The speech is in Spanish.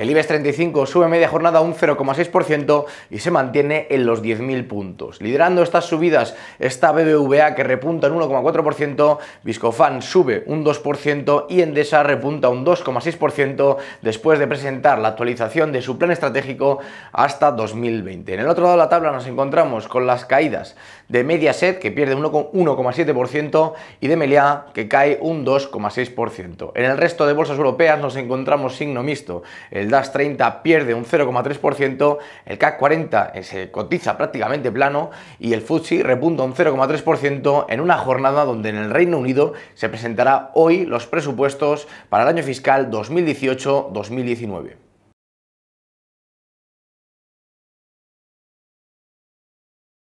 El IBEX 35 sube media jornada un 0,6% y se mantiene en los 10.000 puntos. Liderando estas subidas está BBVA que repunta un 1,4%, Viscofan sube un 2% y Endesa repunta un 2,6% después de presentar la actualización de su plan estratégico hasta 2020. En el otro lado de la tabla nos encontramos con las caídas de Mediaset que pierde un 1,7% y de Meliá que cae un 2,6%. En el resto de bolsas europeas nos encontramos signo mixto. El el DAS 30 pierde un 0,3%, el CAC 40 eh, se cotiza prácticamente plano y el Fuji repunta un 0,3% en una jornada donde en el Reino Unido se presentará hoy los presupuestos para el año fiscal 2018-2019.